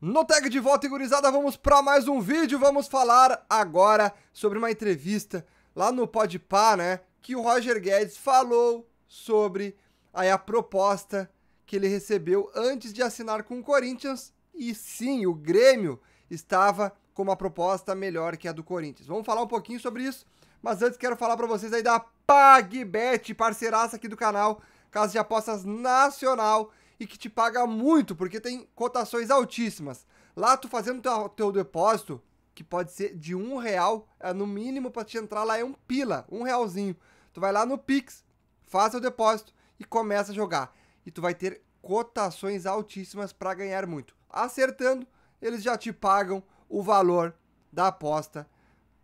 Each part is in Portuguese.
No tag de volta, gurizada, vamos para mais um vídeo. Vamos falar agora sobre uma entrevista lá no Podpah, né? Que o Roger Guedes falou sobre aí, a proposta que ele recebeu antes de assinar com o Corinthians. E sim, o Grêmio estava com uma proposta melhor que a do Corinthians. Vamos falar um pouquinho sobre isso, mas antes quero falar para vocês aí da PagBet, parceiraça aqui do canal, casa de apostas nacional e que te paga muito, porque tem cotações altíssimas. Lá tu fazendo teu, teu depósito, que pode ser de um real, é no mínimo para te entrar lá é um pila, um realzinho. Tu vai lá no Pix, faz o depósito e começa a jogar. E tu vai ter cotações altíssimas para ganhar muito. Acertando, eles já te pagam o valor da aposta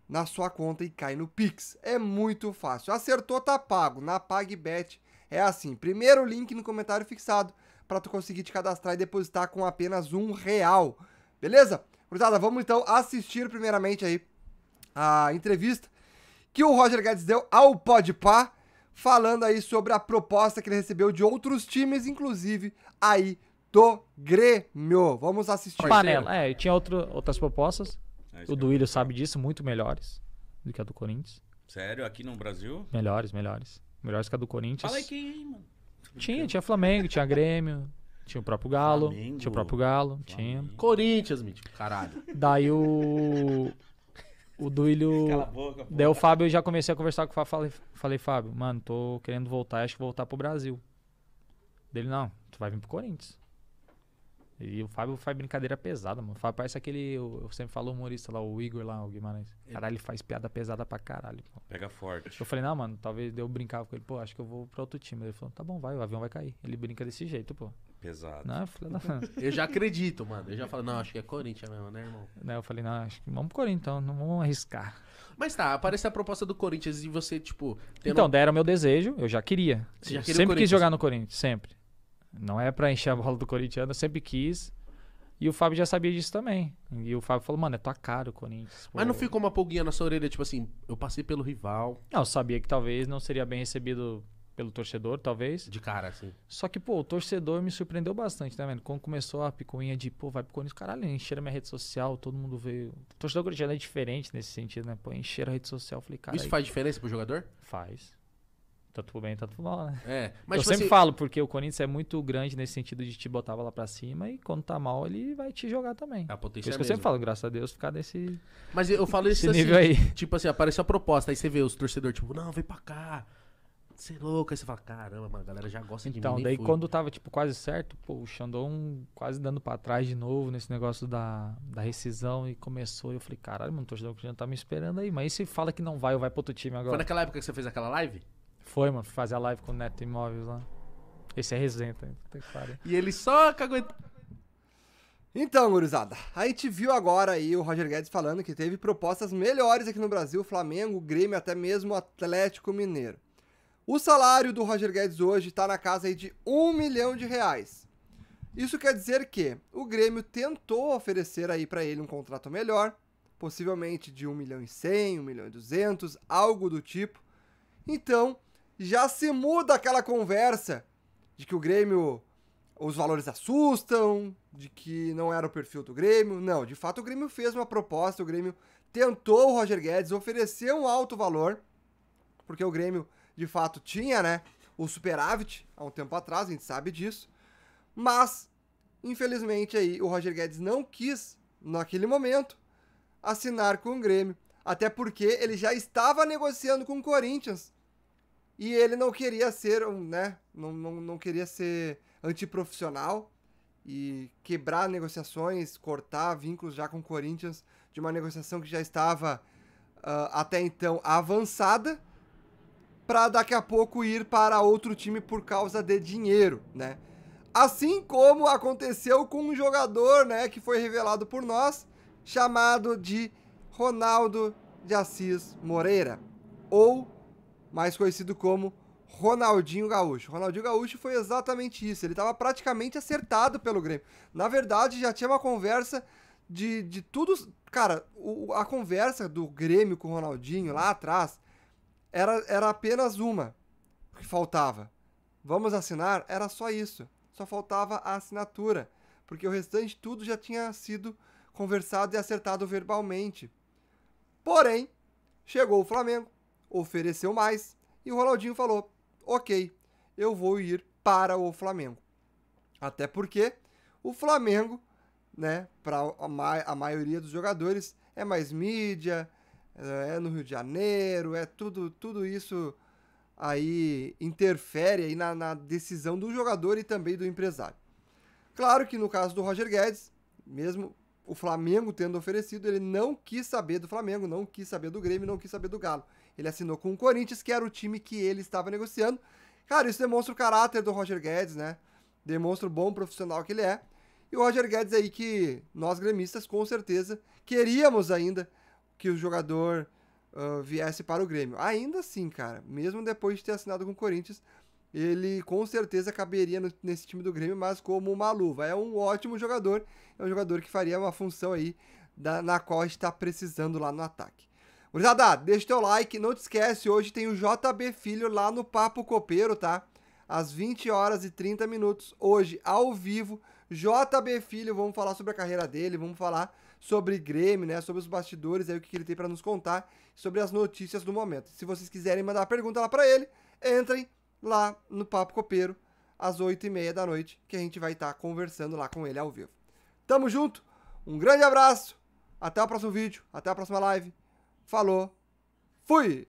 na sua conta e cai no Pix. É muito fácil. Acertou, tá pago. Na PagBet é assim. Primeiro link no comentário fixado para tu conseguir te cadastrar e depositar com apenas um real. Beleza? Cruzada, vamos então assistir primeiramente aí a entrevista que o Roger Guedes deu ao Podpah, falando aí sobre a proposta que ele recebeu de outros times, inclusive aí do Grêmio. Vamos assistir. Panela, é, tinha outro, outras propostas. É o é Duílio sabe disso, muito melhores do que a do Corinthians. Sério? Aqui no Brasil? Melhores, melhores. Melhores que a do Corinthians. Fala aí quem, é mano. Tinha, tinha Flamengo, tinha Grêmio, tinha o próprio Galo. Flamengo. tinha o próprio Galo, Flamengo. tinha. Corinthians, mítico. Caralho. Daí o. O Duílio. Cala a boca, pô. Daí o Fábio eu já comecei a conversar com o Fábio. Falei, falei, Fábio, mano, tô querendo voltar, acho que voltar pro Brasil. Dele, não, tu vai vir pro Corinthians. E o Fábio faz brincadeira pesada, mano. O Fábio parece aquele. Eu sempre falo humorista lá, o Igor lá, o Guimarães. Caralho, ele faz piada pesada pra caralho. Pô. Pega forte. Eu falei, não, mano, talvez eu brincava com ele, pô, acho que eu vou pra outro time. Ele falou, tá bom, vai, o avião vai cair. Ele brinca desse jeito, pô. Pesado. Não, eu, falei, não. eu já acredito, mano. Eu já falo, não, acho que é Corinthians mesmo, né, irmão? Não, eu falei, não, acho que vamos pro Corinthians, então, não vamos arriscar. Mas tá, aparece a proposta do Corinthians e você, tipo. Tendo... Então, deram meu desejo, eu já queria. Você já queria sempre quis jogar no Corinthians, sempre. Não é para encher a bola do corintiano, eu sempre quis. E o Fábio já sabia disso também. E o Fábio falou, mano, é tua cara o Corinthians. Pô. Mas não ficou uma pulguinha na sua orelha, tipo assim, eu passei pelo rival. Não, eu sabia que talvez não seria bem recebido pelo torcedor, talvez. De cara, assim. Só que, pô, o torcedor me surpreendeu bastante, né, vendo? Quando começou a picuinha de, pô, vai pro Corinthians, caralho, encheram minha rede social, todo mundo veio. O torcedor corintiano é diferente nesse sentido, né? Pô, encheram a rede social, falei, cara. Isso faz diferença pro jogador? Faz tá tudo bem, tá tudo mal, né? É, mas eu tipo sempre assim... falo, porque o Corinthians é muito grande nesse sentido de te botar lá pra cima e quando tá mal, ele vai te jogar também. É, a potência Por isso é que eu sempre falo, graças a Deus, ficar nesse. Mas eu falo isso assim, aí. tipo assim, apareceu a proposta, aí você vê os torcedores, tipo, não, vem pra cá. Você é louco, aí você fala, caramba, mano, a galera já gosta de então, mim. Então, daí quando tava, tipo, quase certo, pô, o Xandão quase dando pra trás de novo nesse negócio da, da rescisão e começou. E eu falei, caralho, mano, o torcedor já tá me esperando aí. Mas aí você fala que não vai ou vai pro outro time agora. Foi naquela época que você fez aquela live? Foi, mano. Fazer a live com o Neto Imóveis lá. Esse é resenha, tá? que pariu. E ele só cagou... Então, gurizada, a gente viu agora aí o Roger Guedes falando que teve propostas melhores aqui no Brasil, Flamengo, Grêmio, até mesmo Atlético Mineiro. O salário do Roger Guedes hoje está na casa aí de um milhão de reais. Isso quer dizer que o Grêmio tentou oferecer aí para ele um contrato melhor, possivelmente de 1 milhão e 100, 1 milhão e 200, algo do tipo. Então, já se muda aquela conversa de que o Grêmio, os valores assustam, de que não era o perfil do Grêmio. Não, de fato o Grêmio fez uma proposta, o Grêmio tentou o Roger Guedes, ofereceu um alto valor, porque o Grêmio de fato tinha, né, o superávit há um tempo atrás, a gente sabe disso. Mas, infelizmente aí, o Roger Guedes não quis, naquele momento, assinar com o Grêmio. Até porque ele já estava negociando com o Corinthians e ele não queria ser um, né? Não, não, não queria ser antiprofissional e quebrar negociações, cortar vínculos já com o Corinthians de uma negociação que já estava uh, até então avançada para daqui a pouco ir para outro time por causa de dinheiro, né? Assim como aconteceu com um jogador, né, que foi revelado por nós, chamado de Ronaldo de Assis Moreira, ou mais conhecido como Ronaldinho Gaúcho. Ronaldinho Gaúcho foi exatamente isso. Ele estava praticamente acertado pelo Grêmio. Na verdade, já tinha uma conversa de, de tudo. Cara, o, a conversa do Grêmio com o Ronaldinho lá atrás era, era apenas uma que faltava. Vamos assinar? Era só isso. Só faltava a assinatura. Porque o restante tudo já tinha sido conversado e acertado verbalmente. Porém, chegou o Flamengo ofereceu mais e o Ronaldinho falou: ok, eu vou ir para o Flamengo. Até porque o Flamengo, né, para a, ma a maioria dos jogadores, é mais mídia, é, é no Rio de Janeiro, é tudo, tudo isso aí interfere aí na, na decisão do jogador e também do empresário. Claro que no caso do Roger Guedes, mesmo o Flamengo tendo oferecido, ele não quis saber do Flamengo, não quis saber do Grêmio, não quis saber do Galo. Ele assinou com o Corinthians, que era o time que ele estava negociando. Cara, isso demonstra o caráter do Roger Guedes, né? Demonstra o bom profissional que ele é. E o Roger Guedes aí que nós gremistas com certeza queríamos ainda que o jogador uh, viesse para o Grêmio. Ainda assim, cara, mesmo depois de ter assinado com o Corinthians, ele com certeza caberia no, nesse time do Grêmio, mas como uma luva. É um ótimo jogador, é um jogador que faria uma função aí da, na qual está precisando lá no ataque. Gurizada, deixa teu like, não te esquece, hoje tem o JB Filho lá no Papo Copeiro, tá? Às 20 horas e 30 minutos, hoje, ao vivo, JB Filho, vamos falar sobre a carreira dele, vamos falar sobre Grêmio, né, sobre os bastidores, aí o que ele tem para nos contar, sobre as notícias do momento. Se vocês quiserem mandar pergunta lá para ele, entrem lá no Papo Copeiro, às 8h30 da noite, que a gente vai estar tá conversando lá com ele ao vivo. Tamo junto, um grande abraço, até o próximo vídeo, até a próxima live. Falou, fui!